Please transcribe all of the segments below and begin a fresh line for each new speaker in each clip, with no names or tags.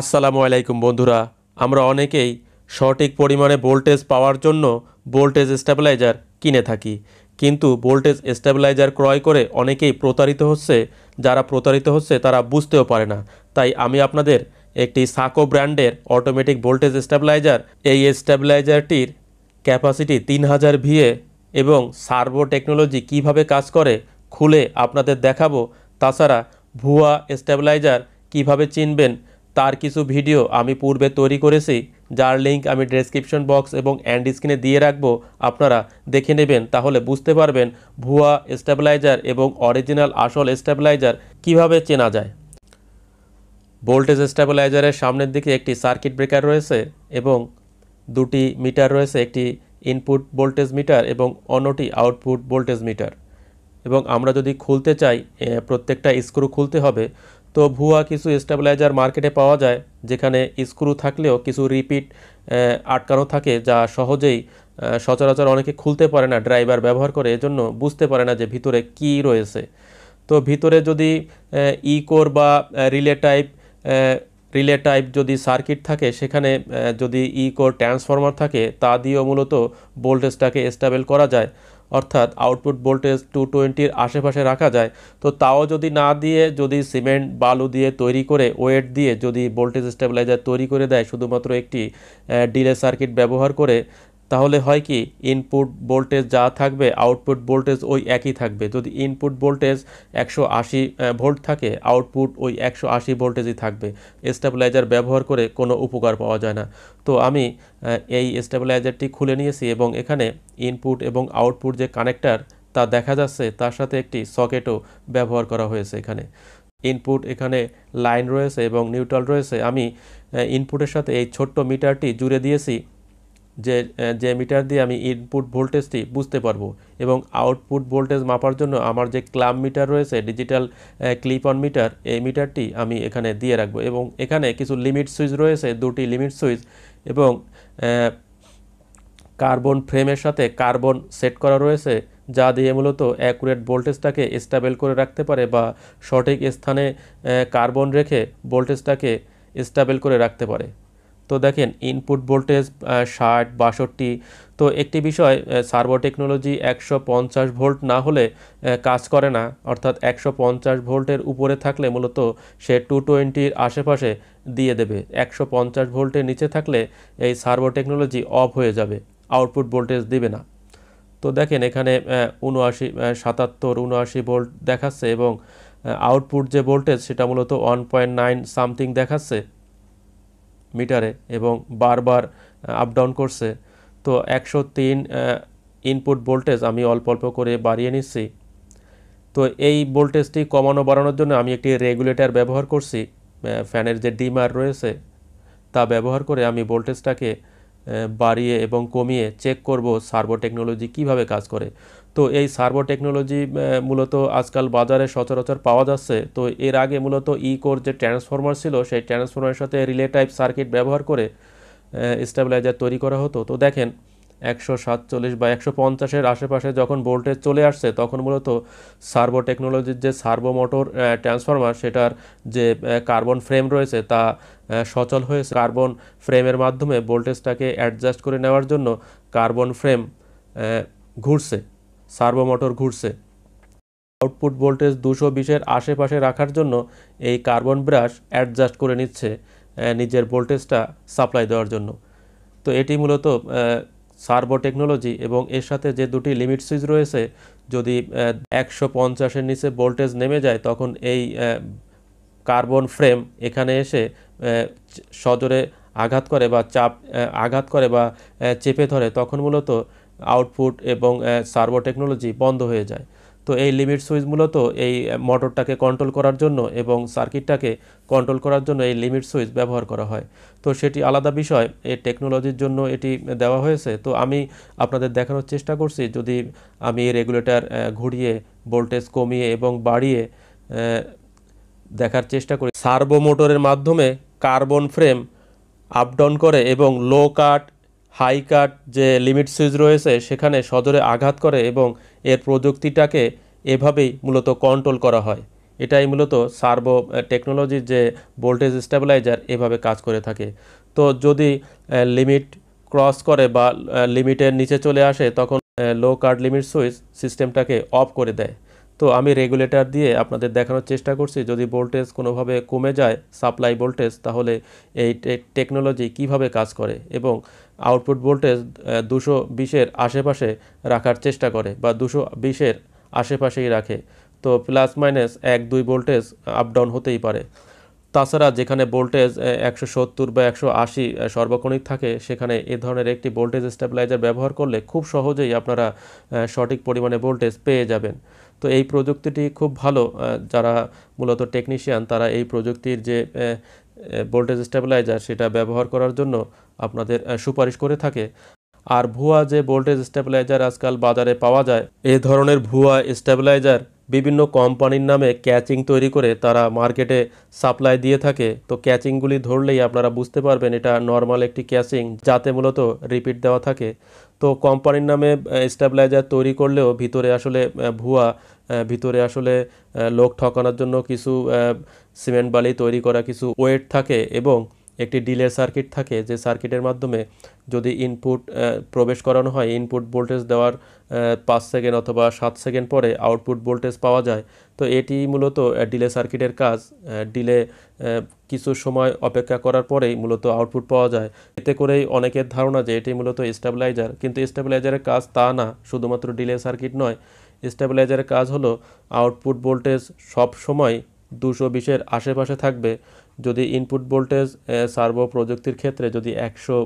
আসসালামু আলাইকুম বন্ধুরা আমরা অনেকেই সঠিক পরিমাণে ভোল্টেজ পাওয়ার জন্য ভোল্টেজ স্ট্যাবিলাইজার কিনে থাকি কিন্তু ভোল্টেজ স্ট্যাবিলাইজার ক্রয় করে অনেকেই প্রতারিত হচ্ছে যারা প্রতারিত হচ্ছে তারা বুঝতেও পারে না তাই আমি আপনাদের একটি সাকো ব্র্যান্ডের অটোমেটিক ভোল্টেজ স্ট্যাবিলাইজার এই স্ট্যাবিলাইজারটির ক্যাপাসিটি তিন হাজার ভিএ এবং সার্ভো টেকনোলজি কিভাবে কাজ করে খুলে আপনাদের দেখাবো তাছাড়া ভুয়া স্ট্যাবিলাইজার কিভাবে চিনবেন তার কিছু ভিডিও আমি পূর্বে তৈরি করেছি যার লিঙ্ক আমি ডেসক্রিপশন বক্স এবং অ্যান্ড স্ক্রিনে দিয়ে রাখবো আপনারা দেখে নেবেন তাহলে বুঝতে পারবেন ভুয়া স্টেবিলাইজার এবং অরিজিনাল আসল স্টেবিলাইজার কিভাবে চেনা যায় ভোল্টেজ স্টেবিলাইজারের সামনের দিকে একটি সার্কিট ব্রেকার রয়েছে এবং দুটি মিটার রয়েছে একটি ইনপুট ভোল্টেজ মিটার এবং অন্যটি আউটপুট ভোল্টেজ মিটার এবং আমরা যদি খুলতে চাই প্রত্যেকটা স্ক্রু খুলতে হবে তো ভুয়া কিছু স্টেবিলাইজার মার্কেটে পাওয়া যায় যেখানে স্ক্রু থাকলেও কিছু রিপিট আটকানো থাকে যা সহজেই সচরাচর অনেকে খুলতে পারে না ড্রাইভার ব্যবহার করে এজন্য বুঝতে পারে না যে ভিতরে কি রয়েছে তো ভিতরে যদি ইকোর বা রিলে টাইপ রিলে টাইপ যদি সার্কিট থাকে সেখানে যদি ইকোর ট্রান্সফরমার থাকে তা দিয়েও মূলত ভোল্টেজটাকে স্টেবল করা যায় অর্থাৎ আউটপুট ভোল্টেজ টু টোয়েন্টির আশেপাশে রাখা যায় তো তাও যদি না দিয়ে যদি সিমেন্ট বালু দিয়ে তৈরি করে ওয়েট দিয়ে যদি ভোল্টেজ স্টেবিলাইজার তৈরি করে দেয় শুধুমাত্র একটি ডিলে সার্কিট ব্যবহার করে তাহলে হয় কি ইনপুট ভোল্টেজ যা থাকবে আউটপুট ভোল্টেজ ওই একই থাকবে যদি ইনপুট ভোল্টেজ একশো আশি ভোল্ট থাকে আউটপুট ওই একশো আশি ভোল্টেজই থাকবে স্টেবিলাইজার ব্যবহার করে কোনো উপকার পাওয়া যায় না তো আমি এই স্টেবিলাইজারটি খুলে নিয়েছি এবং এখানে ইনপুট এবং আউটপুট যে কানেক্টার তা দেখা যাচ্ছে তার সাথে একটি সকেটও ব্যবহার করা হয়েছে এখানে ইনপুট এখানে লাইন রয়েছে এবং নিউট্রাল রয়েছে আমি ইনপুটের সাথে এই ছোট্ট মিটারটি জুড়ে দিয়েছি যে যে মিটার দিয়ে আমি ইনপুট ভোল্টেজটি বুঝতে পারবো এবং আউটপুট ভোল্টেজ মাপার জন্য আমার যে ক্লাম মিটার রয়েছে ডিজিটাল ক্লিপ অন মিটার এই মিটারটি আমি এখানে দিয়ে রাখবো এবং এখানে কিছু লিমিট সুইচ রয়েছে দুটি লিমিট সুইচ এবং কার্বন ফ্রেমের সাথে কার্বন সেট করা রয়েছে যা দিয়ে মূলত অ্যাকুরেট ভোল্টেজটাকে স্টেবল করে রাখতে পারে বা সঠিক স্থানে কার্বন রেখে ভোল্টেজটাকে স্টেবল করে রাখতে পারে তো দেখেন ইনপুট ভোল্টেজ ষাট বাষট্টি তো একটি বিষয় সার্ভো টেকনোলজি একশো পঞ্চাশ ভোল্ট না হলে কাজ করে না অর্থাৎ একশো পঞ্চাশ ভোল্টের উপরে থাকলে মূলত সে টু টোয়েন্টির আশেপাশে দিয়ে দেবে একশো পঞ্চাশ ভোল্টের নিচে থাকলে এই সার্ভো টেকনোলজি অফ হয়ে যাবে আউটপুট ভোল্টেজ দিবে না তো দেখেন এখানে উনআশি সাতাত্তর উনআশি ভোল্ট দেখাচ্ছে এবং আউটপুট যে ভোল্টেজ সেটা মূলত ওয়ান পয়েন্ট নাইন সামথিং দেখাচ্ছে মিটারে এবং বারবার আপ ডাউন করছে তো একশো তিন ইনপুট ভোল্টেজ আমি অল্প অল্প করে বাড়িয়ে নিচ্ছি তো এই ভোল্টেজটি কমানো বাড়ানোর জন্য আমি একটি রেগুলেটর ব্যবহার করছি ফ্যানের যে ডিমার রয়েছে তা ব্যবহার করে আমি ভোল্টেজটাকে বাড়িয়ে এবং কমিয়ে চেক করব সার্ভো টেকনোলজি কিভাবে কাজ করে তো এই সার্ভো টেকনোলজি মূলত আজকাল বাজারে সচরাচর পাওয়া যাচ্ছে তো এর আগে মূলত ইকোর যে ট্রান্সফর্মার ছিল সেই ট্রান্সফর্মারের সাথে রিলে টাইপ সার্কিট ব্যবহার করে স্টেবিলাইজার তৈরি করা হতো তো দেখেন একশো সাতচল্লিশ বা একশো পঞ্চাশের আশেপাশে যখন ভোল্টেজ চলে আসছে তখন মূলত সার্বো টেকনোলজির যে সার্বো মোটর ট্রান্সফরমার সেটার যে কার্বন ফ্রেম রয়েছে তা সচল হয়েছে কার্বন ফ্রেমের মাধ্যমে ভোল্টেজটাকে অ্যাডজাস্ট করে নেওয়ার জন্য কার্বন ফ্রেম ঘুরছে সার্বো মোটর ঘুরছে আউটপুট ভোল্টেজ দুশো বিশের আশেপাশে রাখার জন্য এই কার্বন ব্রাশ অ্যাডজাস্ট করে নিচ্ছে নিজের ভোল্টেজটা সাপ্লাই দেওয়ার জন্য তো এটি মূলত সার্বো টেকনোলজি এবং এর সাথে যে দুটি লিমিট সুইচ রয়েছে যদি একশো পঞ্চাশের নিচে ভোল্টেজ নেমে যায় তখন এই কার্বন ফ্রেম এখানে এসে সজোরে আঘাত করে বা চাপ আঘাত করে বা চেপে ধরে তখন মূলত আউটপুট এবং সার্ভো টেকনোলজি বন্ধ হয়ে যায় তো এই লিমিট সুইচ মূলত এই মোটরটাকে কন্ট্রোল করার জন্য এবং সার্কিটটাকে কন্ট্রোল করার জন্য এই লিমিট সুইচ ব্যবহার করা হয় তো সেটি আলাদা বিষয় এই টেকনোলজির জন্য এটি দেওয়া হয়েছে তো আমি আপনাদের দেখানোর চেষ্টা করছি যদি আমি রেগুলেটর ঘুরিয়ে ভোল্টেজ কমিয়ে এবং বাড়িয়ে দেখার চেষ্টা করি সার্বো মোটরের মাধ্যমে কার্বন ফ্রেম আপ ডাউন করে এবং লো কাট হাই কাট যে লিমিট সুইচ রয়েছে সেখানে সদরে আঘাত করে এবং এর প্রযুক্তিটাকে এভাবেই মূলত কন্ট্রোল করা হয় এটাই মূলত সার্ভো টেকনোলজির যে ভোল্টেজ স্টেবিলাইজার এভাবে কাজ করে থাকে তো যদি লিমিট ক্রস করে বা লিমিটের নিচে চলে আসে তখন লো কার্ড লিমিট সুইচ সিস্টেমটাকে অফ করে দেয় তো আমি রেগুলেটর দিয়ে আপনাদের দেখানোর চেষ্টা করছি যদি ভোল্টেজ কোনোভাবে কমে যায় সাপ্লাই ভোল্টেজ তাহলে এই টেকনোলজি কিভাবে কাজ করে এবং আউটপুট ভোল্টেজ দুশো বিশের আশেপাশে রাখার চেষ্টা করে বা দুশো বিশের আশেপাশেই রাখে তো প্লাস মাইনাস এক দুই ভোল্টেজ আপ ডাউন হতেই পারে তাছাড়া যেখানে ভোল্টেজ একশো সত্তর বা একশো আশি সর্বক্ষণিক থাকে সেখানে এ ধরনের একটি ভোল্টেজ স্টেবিলাইজার ব্যবহার করলে খুব সহজেই আপনারা সঠিক পরিমাণে ভোল্টেজ পেয়ে যাবেন তো এই প্রযুক্তিটি খুব ভালো যারা মূলত টেকনিশিয়ান তারা এই প্রযুক্তির যে ভোল্টেজ স্টেবিলাইজার সেটা ব্যবহার করার জন্য আপনাদের সুপারিশ করে থাকে আর ভুয়া যে ভোল্টেজ স্টেবিলাইজার আজকাল বাজারে পাওয়া যায় এ ধরনের ভুয়া স্টেবিলাইজার বিভিন্ন কোম্পানির নামে ক্যাচিং তৈরি করে তারা মার্কেটে সাপ্লাই দিয়ে থাকে তো ক্যাচিংগুলি ধরলেই আপনারা বুঝতে পারবেন এটা নর্মাল একটি ক্যাচিং যাতে মূলত রিপিট দেওয়া থাকে তো কোম্পানির নামে স্টেবিলাইজার তৈরি করলেও ভিতরে আসলে ভুয়া ভিতরে আসলে লোক ঠকানোর জন্য কিছু সিমেন্ট বালি তৈরি করা কিছু ওয়েট থাকে এবং একটি ডিলের সার্কিট থাকে যে সার্কিটের মাধ্যমে যদি ইনপুট প্রবেশ করানো হয় ইনপুট ভোল্টেজ দেওয়ার পাঁচ সেকেন্ড অথবা সাত সেকেন্ড পরে আউটপুট ভোল্টেজ পাওয়া যায় তো এটি মূলত ডিলে সার্কিটের কাজ ডিলে কিছু সময় অপেক্ষা করার পরেই মূলত আউটপুট পাওয়া যায় এতে করেই অনেকের ধারণা যে এটি মূলত স্টেবিলাইজার কিন্তু স্টেবিলাইজারের কাজ তা না শুধুমাত্র ডিলে সার্কিট নয় স্টেবিলাইজারের কাজ হলো আউটপুট ভোল্টেজ সব সময় দুশো বিশের আশেপাশে থাকবে যদি ইনপুট ভোল্টেজ সার্ভো প্রযুক্তির ক্ষেত্রে যদি একশো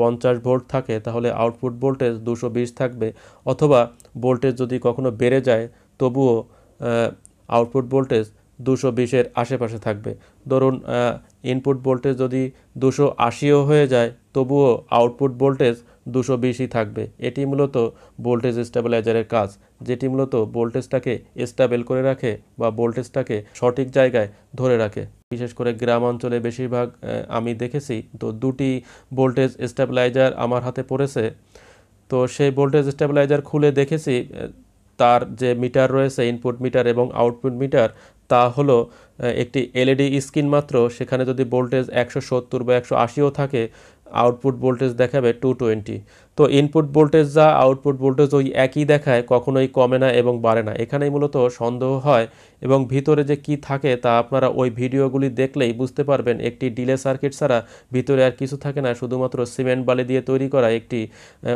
পঞ্চাশ ভোল্ট থাকে তাহলে আউটপুট ভোল্টেজ দুশো বিশ থাকবে অথবা ভোল্টেজ যদি কখনো বেড়ে যায় তবুও আউটপুট ভোল্টেজ দুশো বিশের আশেপাশে থাকবে ধরুন ইনপুট ভোল্টেজ যদি দুশো আশিও হয়ে যায় তবুও আউটপুট ভোল্টেজ দুশো বিশই থাকবে এটি মূলত ভোল্টেজ স্টেবিলাইজারের কাজ যেটি মূলত ভোল্টেজটাকে স্টেবেল করে রাখে বা ভোল্টেজটাকে সঠিক জায়গায় ধরে রাখে বিশেষ করে গ্রাম অঞ্চলে বেশিরভাগ আমি দেখেছি তো দুটি ভোল্টেজ স্টেবিলাইজার আমার হাতে পড়েছে তো সেই ভোল্টেজ স্টেবিলাইজার খুলে দেখেছি তার যে মিটার রয়েছে ইনপুট মিটার এবং আউটপুট মিটার তা হলো একটি এলইডি স্ক্রিন e মাত্র সেখানে যদি ভোল্টেজ একশো সত্তর বা একশো আশিও থাকে আউটপুট ভোল্টেজ দেখাবে টু টোয়েন্টি তো ইনপুট ভোল্টেজ যা আউটপুট ভোল্টেজ ওই একই দেখায় কখনোই কমে না এবং বাড়ে না এখানেই মূলত সন্দেহ হয় এবং ভিতরে যে কি থাকে তা আপনারা ওই ভিডিওগুলি দেখলেই বুঝতে পারবেন একটি ডিলে সার্কিট ছাড়া ভিতরে আর কিছু থাকে না শুধুমাত্র সিমেন্ট বালি দিয়ে তৈরি করা একটি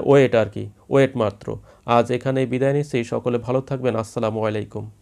ওয়েট আর কি ওয়েট মাত্র আজ এখানেই বিদায় নিচ্ছি সকলে ভালো থাকবেন আসসালামু আলাইকুম